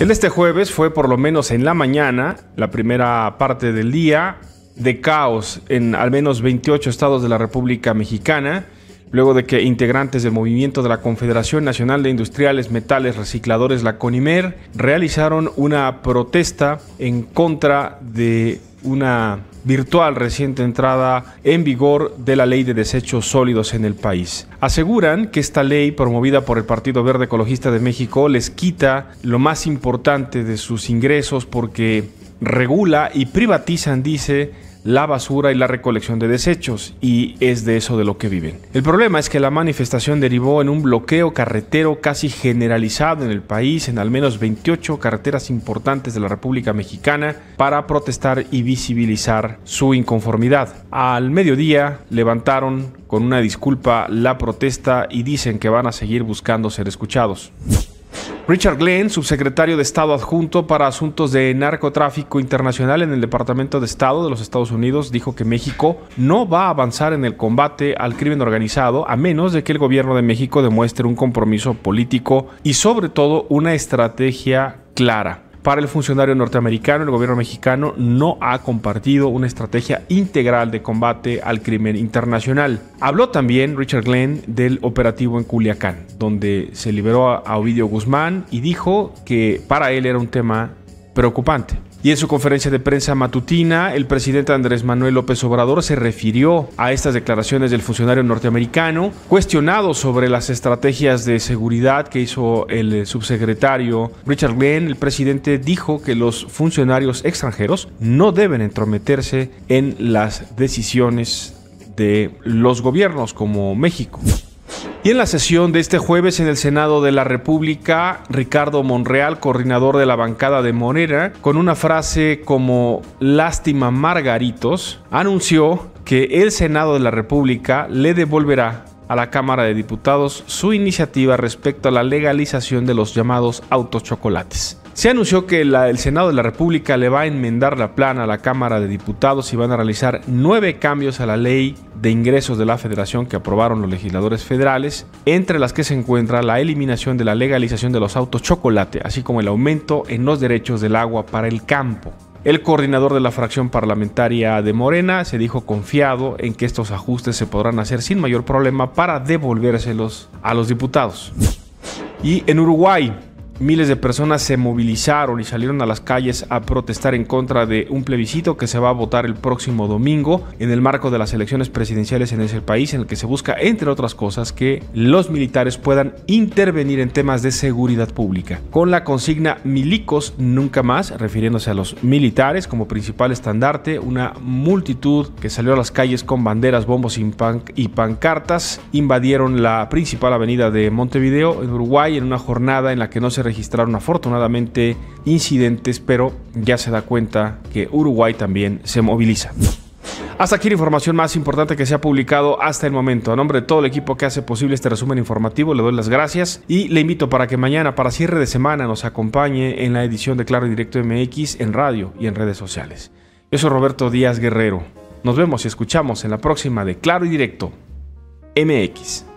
El este jueves fue por lo menos en la mañana, la primera parte del día, de caos en al menos 28 estados de la República Mexicana, luego de que integrantes del movimiento de la Confederación Nacional de Industriales Metales Recicladores, la CONIMER, realizaron una protesta en contra de una virtual reciente entrada en vigor de la ley de desechos sólidos en el país. Aseguran que esta ley promovida por el Partido Verde Ecologista de México les quita lo más importante de sus ingresos porque regula y privatizan, dice, la basura y la recolección de desechos, y es de eso de lo que viven. El problema es que la manifestación derivó en un bloqueo carretero casi generalizado en el país, en al menos 28 carreteras importantes de la República Mexicana, para protestar y visibilizar su inconformidad. Al mediodía levantaron con una disculpa la protesta y dicen que van a seguir buscando ser escuchados. Richard Glenn, subsecretario de Estado adjunto para asuntos de narcotráfico internacional en el Departamento de Estado de los Estados Unidos, dijo que México no va a avanzar en el combate al crimen organizado a menos de que el gobierno de México demuestre un compromiso político y sobre todo una estrategia clara. Para el funcionario norteamericano, el gobierno mexicano no ha compartido una estrategia integral de combate al crimen internacional. Habló también Richard Glenn del operativo en Culiacán, donde se liberó a Ovidio Guzmán y dijo que para él era un tema preocupante. Y en su conferencia de prensa matutina, el presidente Andrés Manuel López Obrador se refirió a estas declaraciones del funcionario norteamericano, cuestionado sobre las estrategias de seguridad que hizo el eh, subsecretario Richard Glenn. El presidente dijo que los funcionarios extranjeros no deben entrometerse en las decisiones de los gobiernos como México. Y en la sesión de este jueves en el Senado de la República, Ricardo Monreal, coordinador de la bancada de Morena, con una frase como lástima Margaritos, anunció que el Senado de la República le devolverá a la Cámara de Diputados su iniciativa respecto a la legalización de los llamados autochocolates. Se anunció que el Senado de la República le va a enmendar la plana a la Cámara de Diputados y van a realizar nueve cambios a la ley de ingresos de la federación que aprobaron los legisladores federales, entre las que se encuentra la eliminación de la legalización de los autos chocolate, así como el aumento en los derechos del agua para el campo. El coordinador de la fracción parlamentaria de Morena se dijo confiado en que estos ajustes se podrán hacer sin mayor problema para devolvérselos a los diputados. Y en Uruguay, Miles de personas se movilizaron y salieron a las calles a protestar en contra de un plebiscito que se va a votar el próximo domingo en el marco de las elecciones presidenciales en ese país, en el que se busca, entre otras cosas, que los militares puedan intervenir en temas de seguridad pública. Con la consigna Milicos nunca más, refiriéndose a los militares como principal estandarte, una multitud que salió a las calles con banderas, bombos y, pancartas invadieron la principal avenida de Montevideo, en Uruguay, en una jornada en la que no se registraron afortunadamente incidentes, pero ya se da cuenta que Uruguay también se moviliza. Hasta aquí la información más importante que se ha publicado hasta el momento. A nombre de todo el equipo que hace posible este resumen informativo, le doy las gracias y le invito para que mañana, para cierre de semana, nos acompañe en la edición de Claro y Directo MX en radio y en redes sociales. Yo soy Roberto Díaz Guerrero. Nos vemos y escuchamos en la próxima de Claro y Directo MX.